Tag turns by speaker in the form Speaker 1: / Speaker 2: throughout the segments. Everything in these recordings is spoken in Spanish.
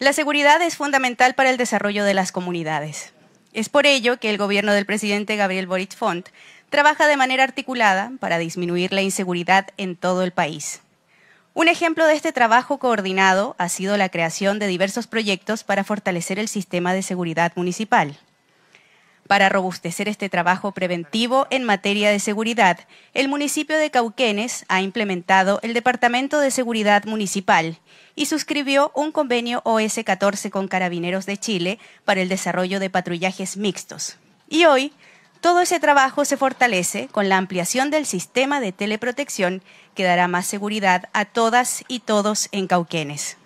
Speaker 1: La seguridad es fundamental para el desarrollo de las comunidades. Es por ello que el gobierno del presidente Gabriel Boric Font trabaja de manera articulada para disminuir la inseguridad en todo el país. Un ejemplo de este trabajo coordinado ha sido la creación de diversos proyectos para fortalecer el sistema de seguridad municipal. Para robustecer este trabajo preventivo en materia de seguridad, el municipio de Cauquenes ha implementado el Departamento de Seguridad Municipal y suscribió un convenio OS-14 con Carabineros de Chile para el desarrollo de patrullajes mixtos. Y hoy, todo ese trabajo se fortalece con la ampliación del sistema de teleprotección que dará más seguridad a todas y todos en Cauquenes.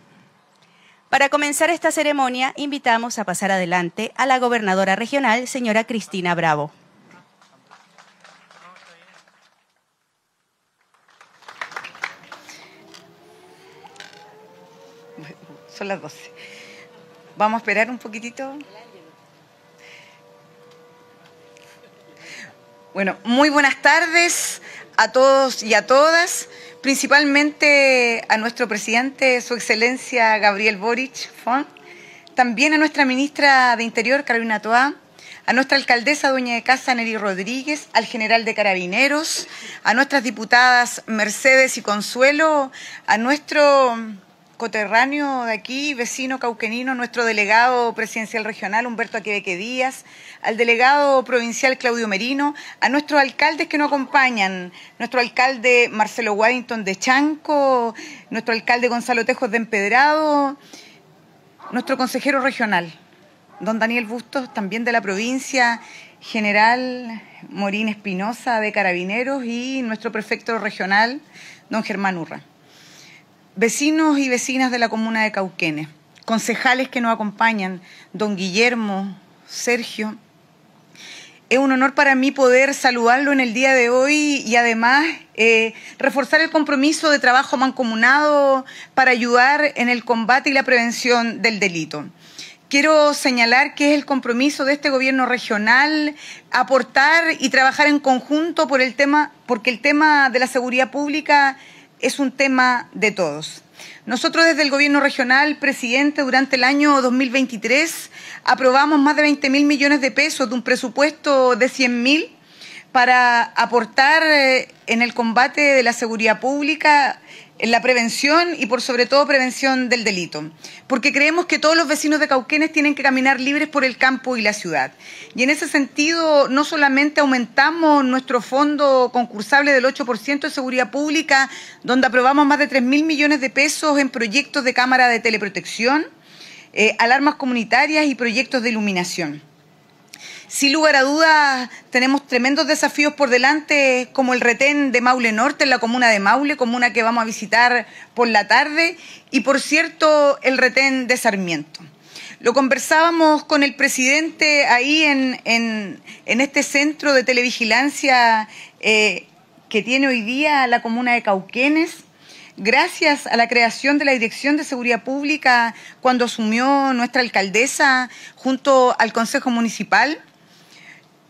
Speaker 1: Para comenzar esta ceremonia, invitamos a pasar adelante a la gobernadora regional, señora Cristina Bravo.
Speaker 2: Son las 12. Vamos a esperar un poquitito. Bueno, muy buenas tardes a todos y a todas principalmente a nuestro presidente, su excelencia Gabriel Boric Fon, también a nuestra ministra de Interior, Carolina Toá, a nuestra alcaldesa doña de casa, Neri Rodríguez, al general de Carabineros, a nuestras diputadas Mercedes y Consuelo, a nuestro coterráneo de aquí, vecino cauquenino, nuestro delegado presidencial regional, Humberto Aquebeque Díaz, al delegado provincial Claudio Merino, a nuestros alcaldes que nos acompañan, nuestro alcalde Marcelo Waddington de Chanco, nuestro alcalde Gonzalo Tejos de Empedrado, nuestro consejero regional, don Daniel Bustos, también de la provincia, general Morín Espinosa de Carabineros y nuestro prefecto regional, don Germán Urra. Vecinos y vecinas de la comuna de Cauquenes, concejales que nos acompañan, don Guillermo, Sergio, es un honor para mí poder saludarlo en el día de hoy y además eh, reforzar el compromiso de trabajo mancomunado para ayudar en el combate y la prevención del delito. Quiero señalar que es el compromiso de este gobierno regional aportar y trabajar en conjunto por el tema, porque el tema de la seguridad pública es un tema de todos. Nosotros desde el Gobierno Regional, presidente, durante el año 2023 aprobamos más de 20 mil millones de pesos de un presupuesto de 100.000 mil para aportar eh, en el combate de la seguridad pública, en la prevención y por sobre todo prevención del delito, porque creemos que todos los vecinos de Cauquenes tienen que caminar libres por el campo y la ciudad. Y en ese sentido, no solamente aumentamos nuestro fondo concursable del 8% de seguridad pública, donde aprobamos más de 3 mil millones de pesos en proyectos de cámara de teleprotección, eh, alarmas comunitarias y proyectos de iluminación sin lugar a dudas, tenemos tremendos desafíos por delante, como el retén de Maule Norte en la comuna de Maule, comuna que vamos a visitar por la tarde, y por cierto, el retén de Sarmiento. Lo conversábamos con el presidente ahí en, este centro de televigilancia eh, que tiene hoy día la comuna de Cauquenes gracias a la creación de la Dirección de Seguridad Pública cuando asumió nuestra alcaldesa junto al Consejo Municipal,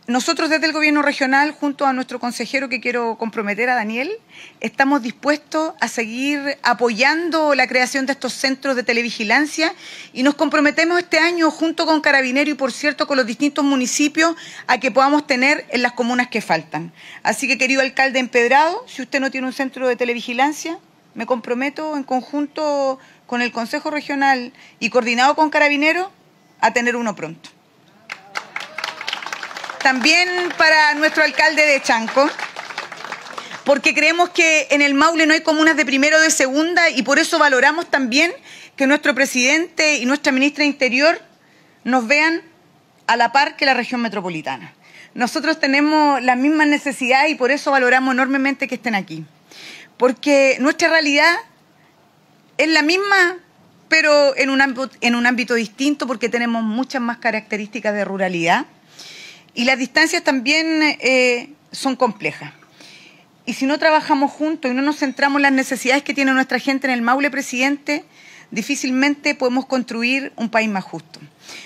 Speaker 2: nosotros desde el gobierno regional, junto a nuestro consejero que quiero comprometer a Daniel, estamos dispuestos a seguir apoyando la creación de estos centros de televigilancia y nos comprometemos este año junto con Carabinero y por cierto con los distintos municipios a que podamos tener en las comunas que faltan. Así que querido alcalde Empedrado, si usted no tiene un centro de televigilancia, me comprometo en conjunto con el Consejo Regional y coordinado con Carabinero a tener uno pronto también para nuestro alcalde de Chanco, porque creemos que en el Maule no hay comunas de primero o de segunda y por eso valoramos también que nuestro presidente y nuestra ministra de Interior nos vean a la par que la región metropolitana. Nosotros tenemos las mismas necesidades y por eso valoramos enormemente que estén aquí. Porque nuestra realidad es la misma, pero en un ámbito, en un ámbito distinto, porque tenemos muchas más características de ruralidad y las distancias también eh, son complejas. Y si no trabajamos juntos y no nos centramos en las necesidades que tiene nuestra gente en el Maule, presidente, difícilmente podemos construir un país más justo.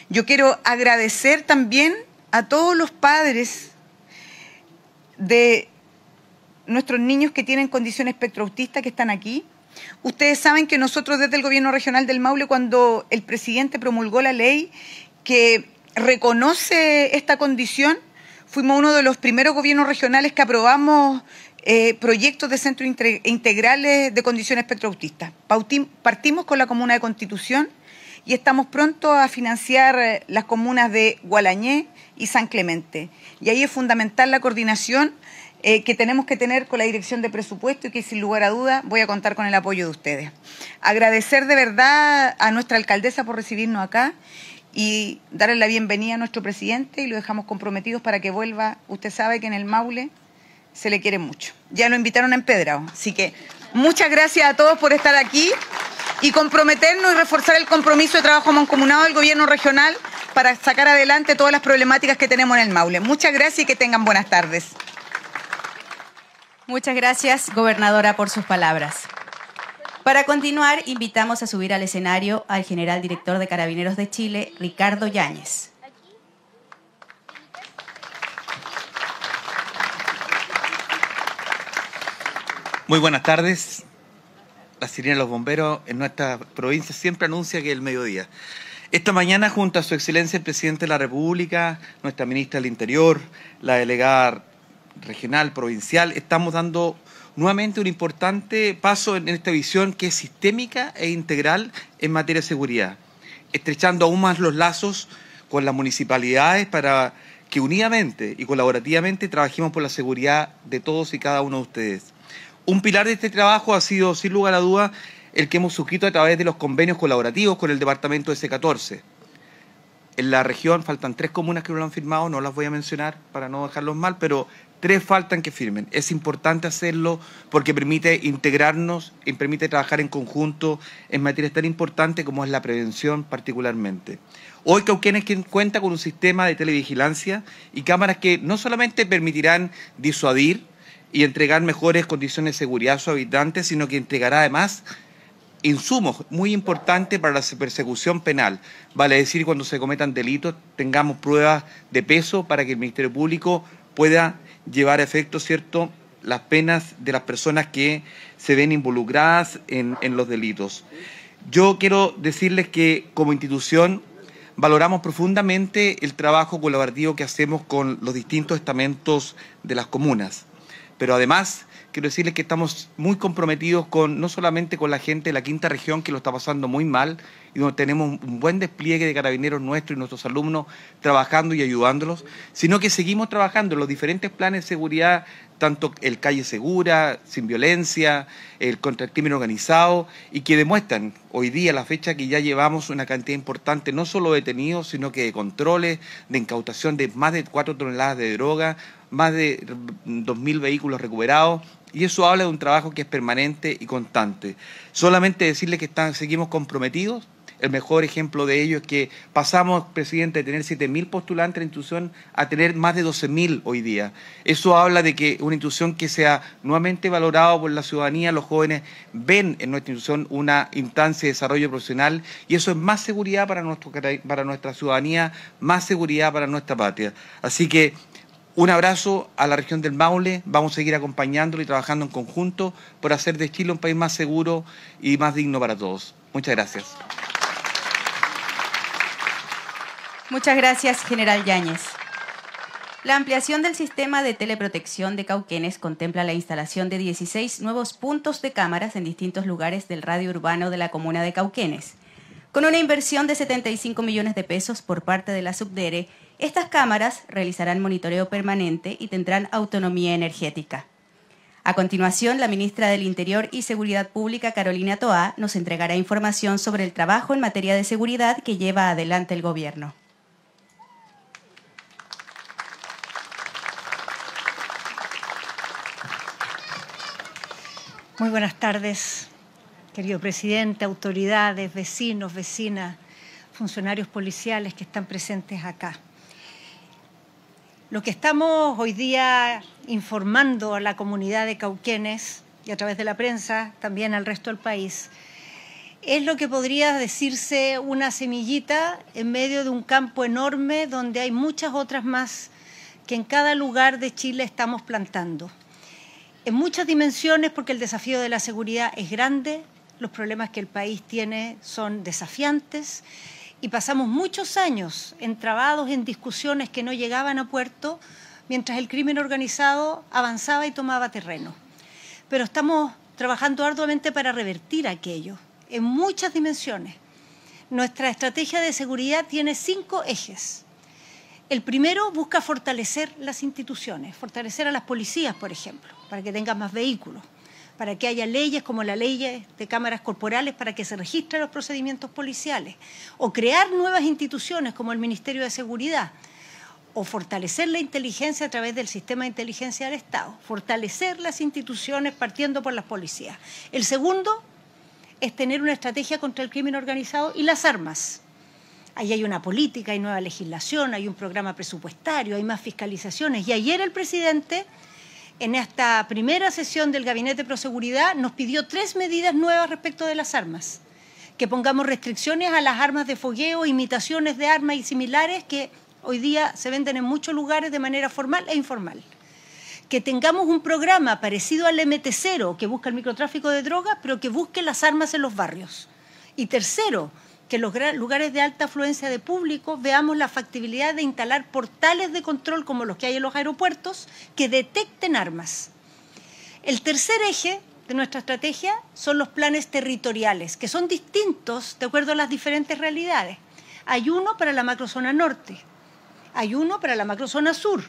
Speaker 2: Yo quiero agradecer también a todos los padres de nuestros niños que tienen condiciones espectroautista que están aquí. Ustedes saben que nosotros desde el gobierno regional del Maule, cuando el presidente promulgó la ley que reconoce esta condición. Fuimos uno de los primeros gobiernos regionales que aprobamos eh, proyectos de centros integrales de condiciones espectroautista. Partimos con la comuna de Constitución y estamos pronto a financiar eh, las comunas de Gualañé y San Clemente. Y ahí es fundamental la coordinación eh, que tenemos que tener con la Dirección de Presupuesto y que sin lugar a duda voy a contar con el apoyo de ustedes. Agradecer de verdad a nuestra alcaldesa por recibirnos acá y darle la bienvenida a nuestro presidente y lo dejamos comprometidos para que vuelva. Usted sabe que en el Maule se le quiere mucho. Ya lo invitaron a Empedrado. Así que muchas gracias a todos por estar aquí y comprometernos y reforzar el compromiso de trabajo mancomunado del gobierno regional para sacar adelante todas las problemáticas que tenemos en el Maule. Muchas gracias y que tengan buenas tardes.
Speaker 1: Muchas gracias, gobernadora, por sus palabras. Para continuar, invitamos a subir al escenario al general director de Carabineros de Chile, Ricardo Yáñez.
Speaker 3: Muy buenas tardes. La sirena de los bomberos en nuestra provincia siempre anuncia que es el mediodía. Esta mañana, junto a su excelencia el presidente de la República, nuestra ministra del Interior, la delegada regional, provincial, estamos dando nuevamente un importante paso en esta visión que es sistémica e integral en materia de seguridad, estrechando aún más los lazos con las municipalidades para que unidamente y colaborativamente trabajemos por la seguridad de todos y cada uno de ustedes. Un pilar de este trabajo ha sido, sin lugar a duda, el que hemos suscrito a través de los convenios colaborativos con el departamento S14. En la región faltan tres comunas que no lo han firmado, no las voy a mencionar para no dejarlos mal, pero Tres faltan que firmen. Es importante hacerlo porque permite integrarnos y permite trabajar en conjunto en materias tan importantes como es la prevención particularmente. Hoy Cauquén cuenta con un sistema de televigilancia y cámaras que no solamente permitirán disuadir y entregar mejores condiciones de seguridad a sus habitantes, sino que entregará además insumos muy importantes para la persecución penal. Vale decir, cuando se cometan delitos, tengamos pruebas de peso para que el Ministerio Público pueda llevar a efecto, ¿cierto?, las penas de las personas que se ven involucradas en, en los delitos. Yo quiero decirles que como institución valoramos profundamente el trabajo colaborativo que hacemos con los distintos estamentos de las comunas, pero además quiero decirles que estamos muy comprometidos con no solamente con la gente de la quinta región que lo está pasando muy mal y donde tenemos un buen despliegue de carabineros nuestros y nuestros alumnos trabajando y ayudándolos, sino que seguimos trabajando en los diferentes planes de seguridad, tanto el calle segura, sin violencia, el contra el crimen organizado y que demuestran hoy día la fecha que ya llevamos una cantidad importante no solo de detenidos, sino que de controles, de incautación de más de 4 toneladas de droga, más de 2.000 vehículos recuperados, y eso habla de un trabajo que es permanente y constante. Solamente decirle que seguimos comprometidos. El mejor ejemplo de ello es que pasamos, presidente, de tener 7.000 postulantes en la institución a tener más de 12.000 hoy día. Eso habla de que una institución que sea nuevamente valorada por la ciudadanía, los jóvenes ven en nuestra institución una instancia de desarrollo profesional y eso es más seguridad para, para nuestra ciudadanía, más seguridad para nuestra patria. Así que un abrazo a la región del Maule. Vamos a seguir acompañándolo y trabajando en conjunto por hacer de Chile un país más seguro y más digno para todos. Muchas gracias.
Speaker 1: Muchas gracias, general Yáñez. La ampliación del sistema de teleprotección de Cauquenes contempla la instalación de 16 nuevos puntos de cámaras en distintos lugares del radio urbano de la comuna de Cauquenes, con una inversión de 75 millones de pesos por parte de la Subdere estas cámaras realizarán monitoreo permanente y tendrán autonomía energética. A continuación, la ministra del Interior y Seguridad Pública, Carolina Toá, nos entregará información sobre el trabajo en materia de seguridad que lleva adelante el Gobierno.
Speaker 4: Muy buenas tardes, querido presidente, autoridades, vecinos, vecinas, funcionarios policiales que están presentes acá. Lo que estamos hoy día informando a la comunidad de Cauquenes y a través de la prensa también al resto del país es lo que podría decirse una semillita en medio de un campo enorme donde hay muchas otras más que en cada lugar de Chile estamos plantando. En muchas dimensiones porque el desafío de la seguridad es grande, los problemas que el país tiene son desafiantes y pasamos muchos años entrabados en discusiones que no llegaban a puerto mientras el crimen organizado avanzaba y tomaba terreno. Pero estamos trabajando arduamente para revertir aquello en muchas dimensiones. Nuestra estrategia de seguridad tiene cinco ejes. El primero busca fortalecer las instituciones, fortalecer a las policías, por ejemplo, para que tengan más vehículos para que haya leyes como la ley de cámaras corporales para que se registren los procedimientos policiales, o crear nuevas instituciones como el Ministerio de Seguridad, o fortalecer la inteligencia a través del sistema de inteligencia del Estado, fortalecer las instituciones partiendo por las policías. El segundo es tener una estrategia contra el crimen organizado y las armas. Ahí hay una política, hay nueva legislación, hay un programa presupuestario, hay más fiscalizaciones. Y ayer el presidente en esta primera sesión del Gabinete de Proseguridad nos pidió tres medidas nuevas respecto de las armas. Que pongamos restricciones a las armas de fogueo, imitaciones de armas y similares que hoy día se venden en muchos lugares de manera formal e informal. Que tengamos un programa parecido al MT0 que busca el microtráfico de drogas, pero que busque las armas en los barrios. Y tercero, que en los lugares de alta afluencia de público veamos la factibilidad de instalar portales de control como los que hay en los aeropuertos que detecten armas. El tercer eje de nuestra estrategia son los planes territoriales, que son distintos de acuerdo a las diferentes realidades. Hay uno para la macrozona norte, hay uno para la macrozona sur,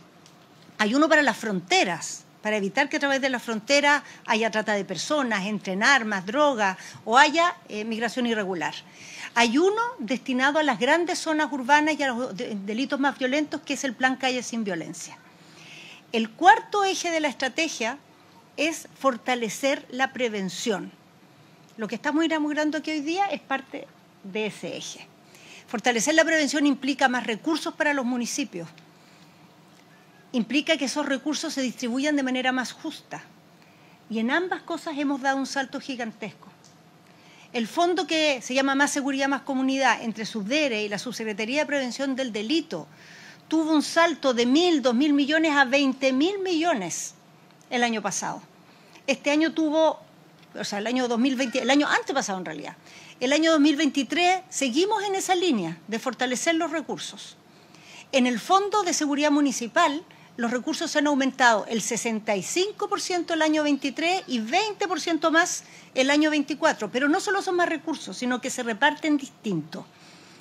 Speaker 4: hay uno para las fronteras, para evitar que a través de la frontera haya trata de personas, entren armas, drogas o haya eh, migración irregular. Hay uno destinado a las grandes zonas urbanas y a los delitos más violentos, que es el Plan Calle Sin Violencia. El cuarto eje de la estrategia es fortalecer la prevención. Lo que estamos inaugurando aquí hoy día es parte de ese eje. Fortalecer la prevención implica más recursos para los municipios, implica que esos recursos se distribuyan de manera más justa. Y en ambas cosas hemos dado un salto gigantesco el fondo que se llama Más Seguridad, Más Comunidad, entre SUBDERE y la Subsecretaría de Prevención del Delito, tuvo un salto de 1.000, 2.000 millones a 20.000 millones el año pasado. Este año tuvo, o sea, el año 2020, el año antepasado en realidad. El año 2023 seguimos en esa línea de fortalecer los recursos. En el Fondo de Seguridad Municipal, los recursos han aumentado el 65% el año 23 y 20% más el año 24. Pero no solo son más recursos, sino que se reparten distintos.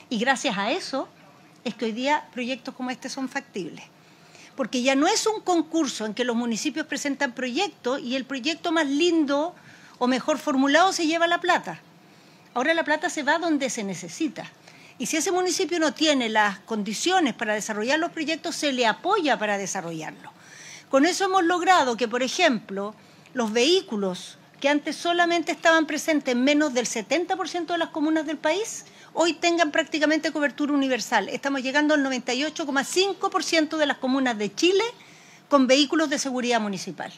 Speaker 4: Y gracias a eso es que hoy día proyectos como este son factibles. Porque ya no es un concurso en que los municipios presentan proyectos y el proyecto más lindo o mejor formulado se lleva la plata. Ahora la plata se va donde se necesita. Y si ese municipio no tiene las condiciones para desarrollar los proyectos, se le apoya para desarrollarlos. Con eso hemos logrado que, por ejemplo, los vehículos que antes solamente estaban presentes en menos del 70% de las comunas del país, hoy tengan prácticamente cobertura universal. Estamos llegando al 98,5% de las comunas de Chile con vehículos de seguridad municipal.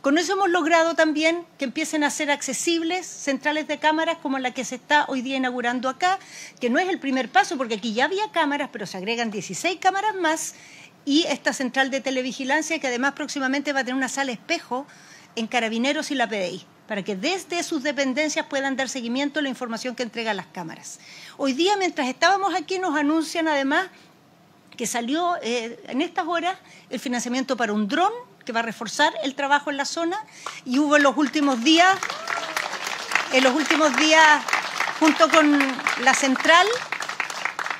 Speaker 4: Con eso hemos logrado también que empiecen a ser accesibles centrales de cámaras como la que se está hoy día inaugurando acá, que no es el primer paso, porque aquí ya había cámaras, pero se agregan 16 cámaras más y esta central de televigilancia que además próximamente va a tener una sala espejo en Carabineros y la PDI para que desde sus dependencias puedan dar seguimiento a la información que entregan las cámaras. Hoy día, mientras estábamos aquí, nos anuncian además que salió eh, en estas horas el financiamiento para un dron que va a reforzar el trabajo en la zona y hubo en los últimos días, en los últimos días, junto con la central,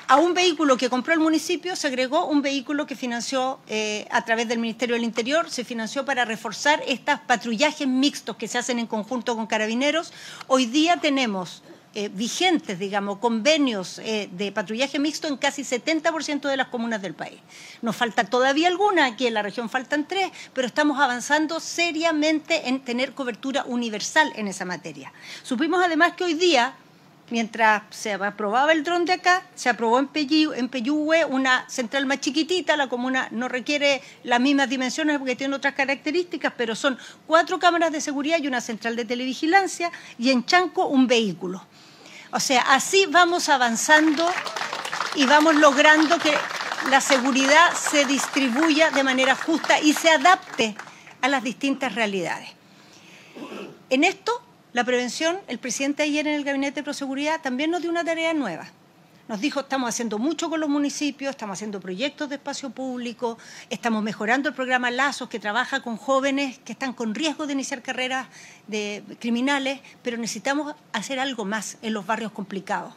Speaker 4: a un vehículo que compró el municipio se agregó un vehículo que financió eh, a través del Ministerio del Interior, se financió para reforzar estos patrullajes mixtos que se hacen en conjunto con carabineros. Hoy día tenemos eh, vigentes, digamos, convenios eh, de patrullaje mixto en casi 70% de las comunas del país. Nos falta todavía alguna, aquí en la región faltan tres, pero estamos avanzando seriamente en tener cobertura universal en esa materia. Supimos además que hoy día mientras se aprobaba el dron de acá, se aprobó en, Pellú, en una central más chiquitita, la comuna no requiere las mismas dimensiones porque tiene otras características, pero son cuatro cámaras de seguridad y una central de televigilancia, y en Chanco un vehículo. O sea, así vamos avanzando y vamos logrando que la seguridad se distribuya de manera justa y se adapte a las distintas realidades. En esto la prevención, el presidente ayer en el Gabinete de Proseguridad también nos dio una tarea nueva. Nos dijo, estamos haciendo mucho con los municipios, estamos haciendo proyectos de espacio público, estamos mejorando el programa Lazos, que trabaja con jóvenes que están con riesgo de iniciar carreras de criminales, pero necesitamos hacer algo más en los barrios complicados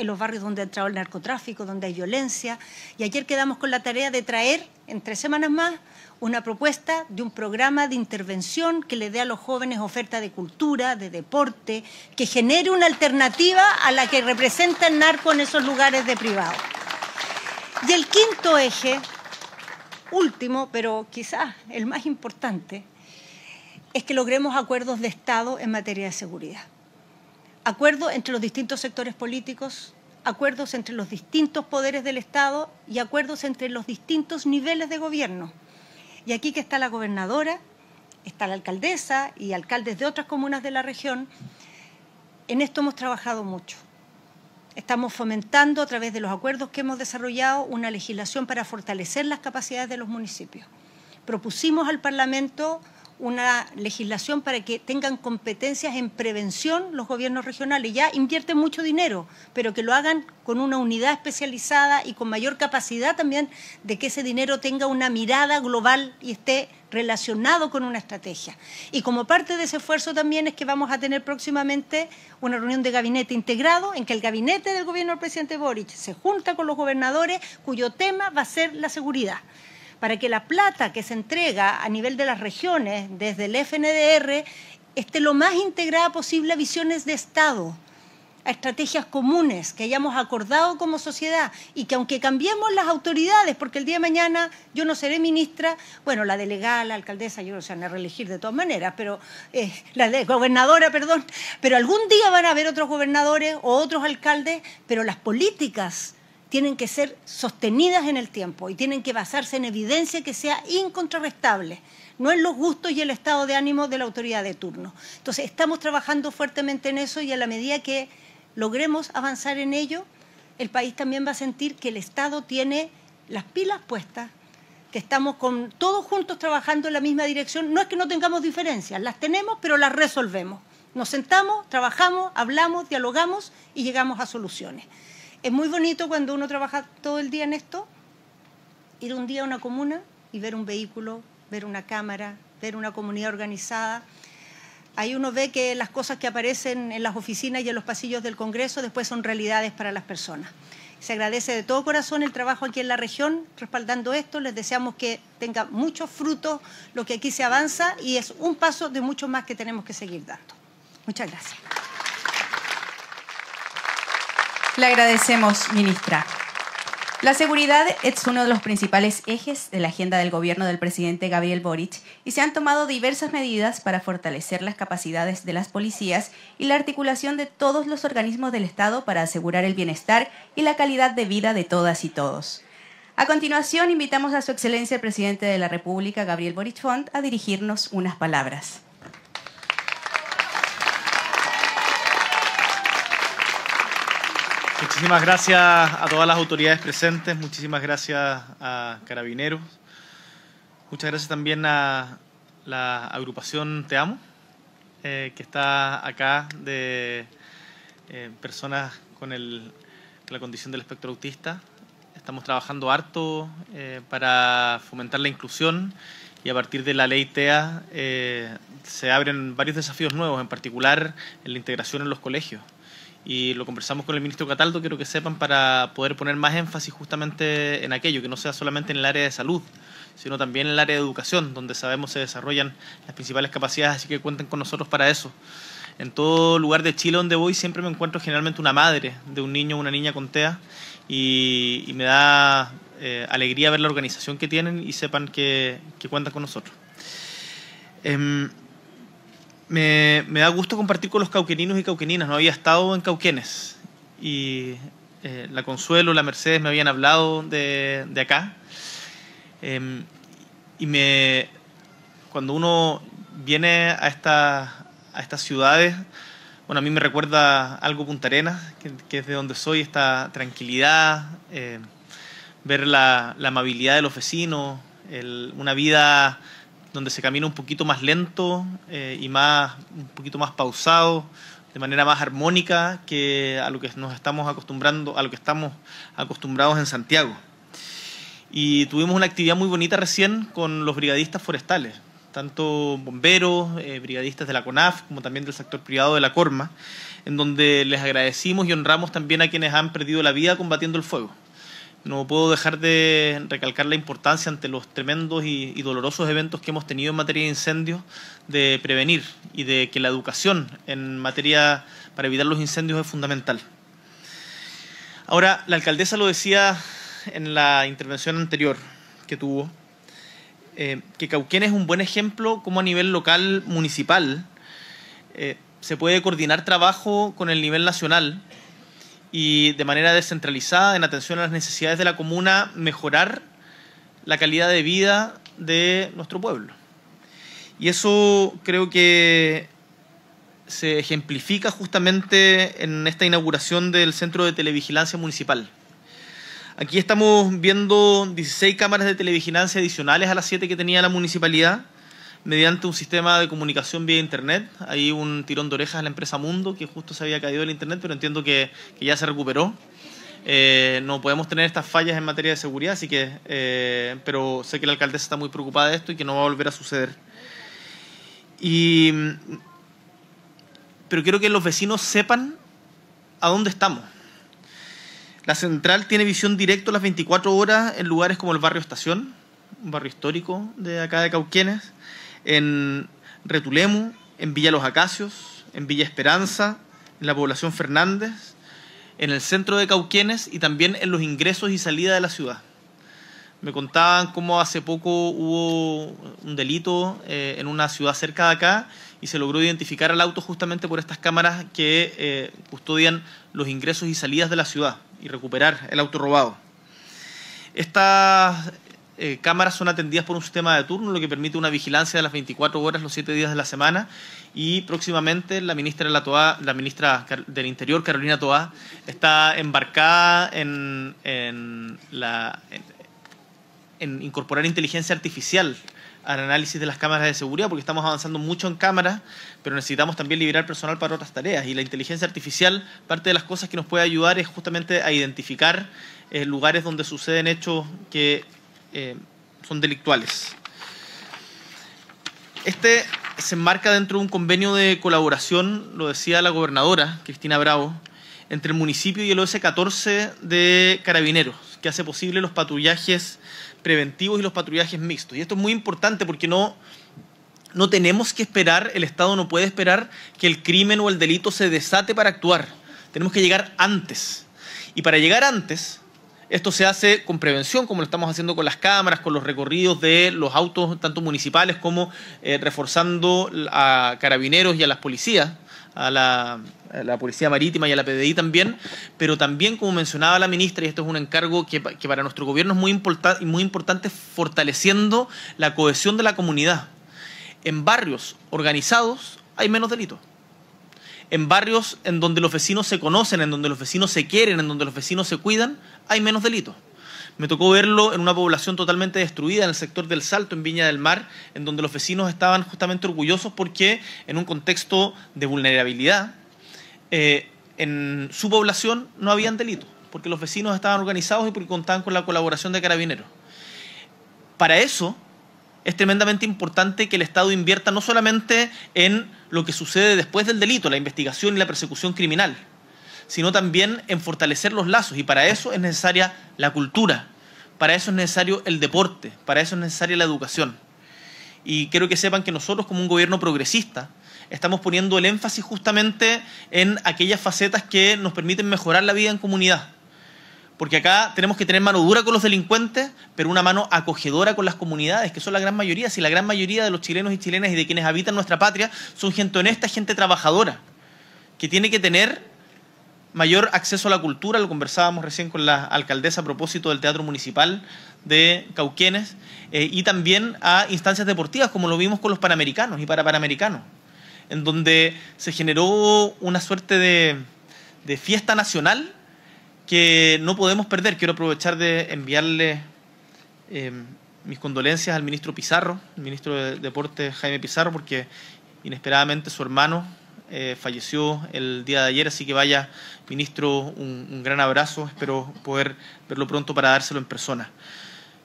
Speaker 4: en los barrios donde ha entrado el narcotráfico, donde hay violencia. Y ayer quedamos con la tarea de traer, en tres semanas más, una propuesta de un programa de intervención que le dé a los jóvenes oferta de cultura, de deporte, que genere una alternativa a la que representa el narco en esos lugares de privado. Y el quinto eje, último, pero quizás el más importante, es que logremos acuerdos de Estado en materia de seguridad. Acuerdos entre los distintos sectores políticos, acuerdos entre los distintos poderes del Estado y acuerdos entre los distintos niveles de gobierno. Y aquí que está la gobernadora, está la alcaldesa y alcaldes de otras comunas de la región, en esto hemos trabajado mucho. Estamos fomentando a través de los acuerdos que hemos desarrollado una legislación para fortalecer las capacidades de los municipios. Propusimos al Parlamento una legislación para que tengan competencias en prevención los gobiernos regionales. Ya invierten mucho dinero, pero que lo hagan con una unidad especializada y con mayor capacidad también de que ese dinero tenga una mirada global y esté relacionado con una estrategia. Y como parte de ese esfuerzo también es que vamos a tener próximamente una reunión de gabinete integrado en que el gabinete del gobierno del presidente Boric se junta con los gobernadores cuyo tema va a ser la seguridad para que la plata que se entrega a nivel de las regiones desde el FNDR esté lo más integrada posible a visiones de Estado, a estrategias comunes que hayamos acordado como sociedad y que aunque cambiemos las autoridades, porque el día de mañana yo no seré ministra, bueno, la delegada, la alcaldesa, yo no sé, van a reelegir de todas maneras, pero eh, la gobernadora, perdón, pero algún día van a haber otros gobernadores o otros alcaldes, pero las políticas tienen que ser sostenidas en el tiempo y tienen que basarse en evidencia que sea incontrarrestable, no en los gustos y el estado de ánimo de la autoridad de turno. Entonces, estamos trabajando fuertemente en eso y a la medida que logremos avanzar en ello, el país también va a sentir que el Estado tiene las pilas puestas, que estamos todos juntos trabajando en la misma dirección. No es que no tengamos diferencias, las tenemos, pero las resolvemos. Nos sentamos, trabajamos, hablamos, dialogamos y llegamos a soluciones. Es muy bonito cuando uno trabaja todo el día en esto, ir un día a una comuna y ver un vehículo, ver una cámara, ver una comunidad organizada. Ahí uno ve que las cosas que aparecen en las oficinas y en los pasillos del Congreso después son realidades para las personas. Se agradece de todo corazón el trabajo aquí en la región respaldando esto. Les deseamos que tenga muchos frutos lo que aquí se avanza y es un paso de mucho más que tenemos que seguir dando. Muchas gracias.
Speaker 1: Le agradecemos, ministra. La seguridad es uno de los principales ejes de la agenda del gobierno del presidente Gabriel Boric y se han tomado diversas medidas para fortalecer las capacidades de las policías y la articulación de todos los organismos del Estado para asegurar el bienestar y la calidad de vida de todas y todos. A continuación, invitamos a Su Excelencia el Presidente de la República, Gabriel Boric Font, a dirigirnos unas palabras.
Speaker 5: Muchísimas gracias a todas las autoridades presentes, muchísimas gracias a Carabineros, muchas gracias también a la agrupación Te Amo, eh, que está acá de eh, personas con, la condición del espectro autista. Estamos trabajando harto eh, para fomentar la inclusión y a partir de la ley TEA se abren varios desafíos nuevos, en particular en la integración en los colegios y lo conversamos con el ministro Cataldo, quiero que sepan, para poder poner más énfasis justamente en aquello, que no sea solamente en el área de salud, sino también en el área de educación, donde sabemos se desarrollan las principales capacidades, así que cuenten con nosotros para eso. En todo lugar de Chile donde voy siempre me encuentro generalmente una madre de un niño o una niña con TEA y, me da eh, alegría ver la organización que tienen y sepan que, que cuentan con nosotros. Em, me, me, da gusto compartir con los cauqueninos y cauqueninas. No había estado en Cauquenes. Y eh, la Consuelo, la Mercedes me habían hablado de, de acá. Em, y me, cuando uno viene a, esta, a estas ciudades, bueno, a mí me recuerda algo Punta Arenas, que, es de donde soy, esta tranquilidad, eh, ver la, la, amabilidad de los vecinos, una vida donde se camina un poquito más lento eh, y más, un poquito más pausado, de manera más armónica que a lo que nos estamos acostumbrando, a lo que estamos acostumbrados en Santiago. Y tuvimos una actividad muy bonita recién con los brigadistas forestales, tanto bomberos, eh, brigadistas de la CONAF, como también del sector privado de la CORMA, en donde les agradecimos y honramos también a quienes han perdido la vida combatiendo el fuego no puedo dejar de recalcar la importancia ante los tremendos y, dolorosos eventos que hemos tenido en materia de incendios de prevenir y de que la educación en materia para evitar los incendios es fundamental. Ahora, la alcaldesa lo decía en la intervención anterior que tuvo, eh, que Cauquén es un buen ejemplo como a nivel local municipal eh, se puede coordinar trabajo con el nivel nacional y de manera descentralizada, en atención a las necesidades de la comuna, mejorar la calidad de vida de nuestro pueblo. Y eso creo que se ejemplifica justamente en esta inauguración del Centro de Televigilancia Municipal. Aquí estamos viendo 16 cámaras de televigilancia adicionales a las 7 que tenía la municipalidad mediante un sistema de comunicación vía Internet. Hay un tirón de orejas a la empresa Mundo, que justo se había caído el Internet, pero entiendo que, ya se recuperó. Eh, no podemos tener estas fallas en materia de seguridad, así que, eh, pero sé que la alcaldesa está muy preocupada de esto y que no va a volver a suceder. pero quiero que los vecinos sepan a dónde estamos. La central tiene visión directa las 24 horas en lugares como el barrio Estación, un barrio histórico de acá de Cauquienes, en Retulemu, en Villa Los Acacios, en Villa Esperanza, en la población Fernández, en el centro de Cauquienes y también en los ingresos y salidas de la ciudad. Me contaban cómo hace poco hubo un delito eh, en una ciudad cerca de acá y se logró identificar al auto justamente por estas cámaras que eh, custodian los ingresos y salidas de la ciudad y recuperar el auto robado. Estas eh, cámaras son atendidas por un sistema de turno, lo que permite una vigilancia de las 24 horas los 7 días de la semana. Y próximamente la ministra, de la, Toa, la ministra del Interior, Carolina Toá, está embarcada en, la, incorporar inteligencia artificial al análisis de las cámaras de seguridad, porque estamos avanzando mucho en cámaras, pero necesitamos también liberar personal para otras tareas. Y la inteligencia artificial, parte de las cosas que nos puede ayudar es justamente a identificar eh, lugares donde suceden hechos que eh, son delictuales. Este se enmarca dentro de un convenio de colaboración, lo decía la gobernadora Cristina Bravo, entre el municipio y el OS-14 de Carabineros, que hace posible los patrullajes preventivos y los patrullajes mixtos. Y esto es muy importante porque no, no tenemos que esperar, el Estado no puede esperar que el crimen o el delito se desate para actuar. Tenemos que llegar antes. Y para llegar antes, esto se hace con prevención, como lo estamos haciendo con las cámaras, con los recorridos de los autos, tanto municipales como eh, reforzando a carabineros y a las policías, a la, Policía Marítima y a la PDI también, pero también, como mencionaba la ministra, y esto es un encargo que, para nuestro gobierno es muy, muy importante, fortaleciendo la cohesión de la comunidad. En barrios organizados hay menos delitos en barrios en donde los vecinos se conocen, en donde los vecinos se quieren, en donde los vecinos se cuidan, hay menos delitos. Me tocó verlo en una población totalmente destruida, en el sector del Salto, en Viña del Mar, en donde los vecinos estaban justamente orgullosos porque en un contexto de vulnerabilidad, eh, en su población no habían delitos, porque los vecinos estaban organizados y porque contaban con la colaboración de carabineros. Para eso es tremendamente importante que el Estado invierta no solamente en lo que sucede después del delito, la investigación y la persecución criminal, sino también en fortalecer los lazos. Y para eso es necesaria la cultura, para eso es necesario el deporte, para eso es necesaria la educación. Y quiero que sepan que nosotros como un gobierno progresista estamos poniendo el énfasis justamente en aquellas facetas que nos permiten mejorar la vida en comunidad porque acá tenemos que tener mano dura con los delincuentes, pero una mano acogedora con las comunidades, que son la gran mayoría. Si la gran mayoría de los chilenos y chilenas y de quienes habitan nuestra patria son gente honesta, gente trabajadora, que tiene que tener mayor acceso a la cultura, lo conversábamos recién con la alcaldesa a propósito del Teatro Municipal de Cauquienes eh, y también a instancias deportivas, como lo vimos con los Panamericanos y para Panamericanos, en donde se generó una suerte de fiesta nacional que no podemos perder. Quiero aprovechar de enviarle eh, mis condolencias al ministro Pizarro, ministro de Deporte Jaime Pizarro, porque inesperadamente su hermano eh, falleció el día de ayer, así que vaya, ministro, un, gran abrazo, espero poder verlo pronto para dárselo en persona.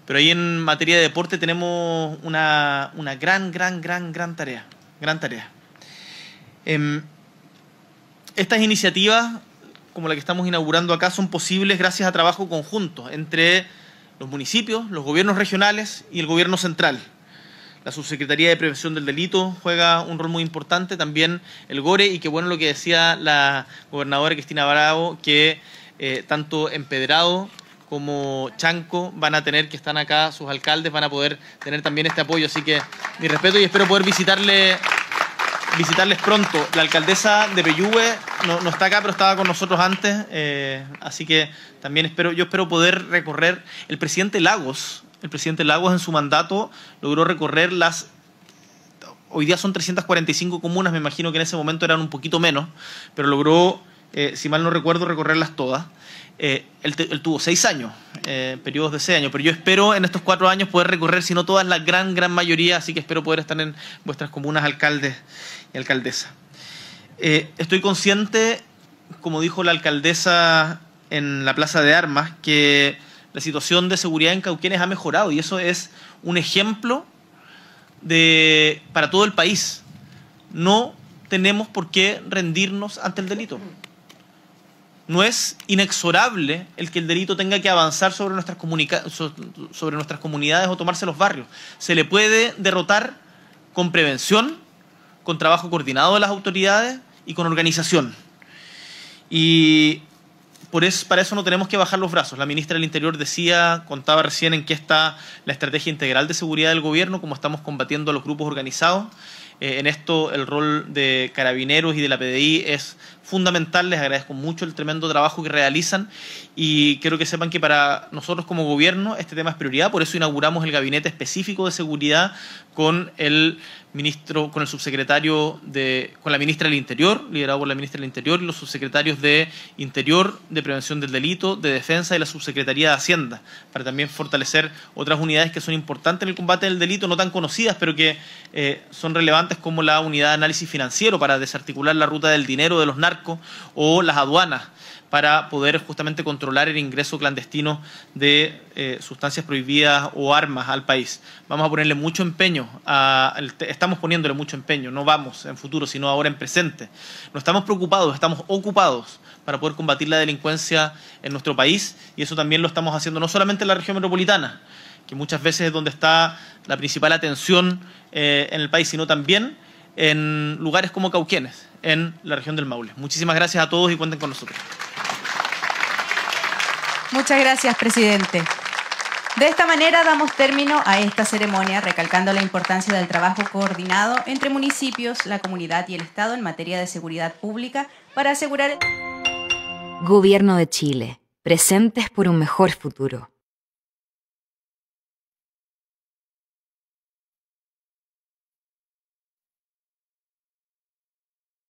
Speaker 5: Pero ahí en materia de deporte tenemos una, gran, gran, gran, gran tarea, gran tarea. Em, estas iniciativas como la que estamos inaugurando acá son posibles gracias a trabajo conjunto entre los municipios, los gobiernos regionales y el gobierno central. La Subsecretaría de Prevención del Delito juega un rol muy importante, también el GORE, y qué bueno lo que decía la gobernadora Cristina Bravo, que eh, tanto Empedrado como Chanco van a tener, que están acá sus alcaldes, van a poder tener también este apoyo. Así que mi respeto y espero poder visitarle visitarles pronto. La alcaldesa de Peyúgue no, está acá, pero estaba con nosotros antes, eh, así que también espero, yo espero poder recorrer. El presidente Lagos, el presidente Lagos en su mandato logró recorrer las hoy día son 345 comunas, me imagino que en ese momento eran un poquito menos, pero logró, eh, si mal no recuerdo, recorrerlas todas. Eh, él, tuvo seis años eh, periodos de ese año, pero yo espero en estos cuatro años poder recorrer, si no todas, la gran, gran mayoría, así que espero poder estar en vuestras comunas alcaldes y alcaldesas. Eh, estoy consciente, como dijo la alcaldesa en la Plaza de Armas, que la situación de seguridad en Cauquienes ha mejorado y eso es un ejemplo de, para todo el país. No tenemos por qué rendirnos ante el delito no es inexorable el que el delito tenga que avanzar sobre nuestras, sobre nuestras comunidades o tomarse los barrios. Se le puede derrotar con prevención, con trabajo coordinado de las autoridades y con organización. Y por eso, para eso no tenemos que bajar los brazos. La ministra del Interior decía, contaba recién en qué está la estrategia integral de seguridad del gobierno, cómo estamos combatiendo a los grupos organizados. Eh, en esto el rol de carabineros y de la PDI es fundamental. Les agradezco mucho el tremendo trabajo que realizan y quiero que sepan que para nosotros como gobierno este tema es prioridad, por eso inauguramos el gabinete específico de seguridad con el ministro, con el subsecretario de, con la ministra del Interior, liderado por la ministra del Interior, y los subsecretarios de Interior, de Prevención del Delito, de Defensa y la subsecretaría de Hacienda, para también fortalecer otras unidades que son importantes en el combate del delito, no tan conocidas, pero que eh, son relevantes como la unidad de análisis financiero para desarticular la ruta del dinero de los narcos o las aduanas para poder justamente controlar el ingreso clandestino de eh, sustancias prohibidas o armas al país. Vamos a ponerle mucho empeño, estamos poniéndole mucho empeño, no vamos en futuro, sino ahora en presente. No estamos preocupados, estamos ocupados para poder combatir la delincuencia en nuestro país y eso también lo estamos haciendo no solamente en la región metropolitana, que muchas veces es donde está la principal atención eh, en el país, sino también en lugares como Cauquienes, en la región del Maule. Muchísimas gracias a todos y cuenten con nosotros.
Speaker 1: Muchas gracias, presidente. De esta manera damos término a esta ceremonia, recalcando la importancia del trabajo coordinado entre municipios, la comunidad y el Estado en materia de seguridad pública para asegurar...
Speaker 2: Gobierno de Chile,
Speaker 5: presentes por un mejor futuro.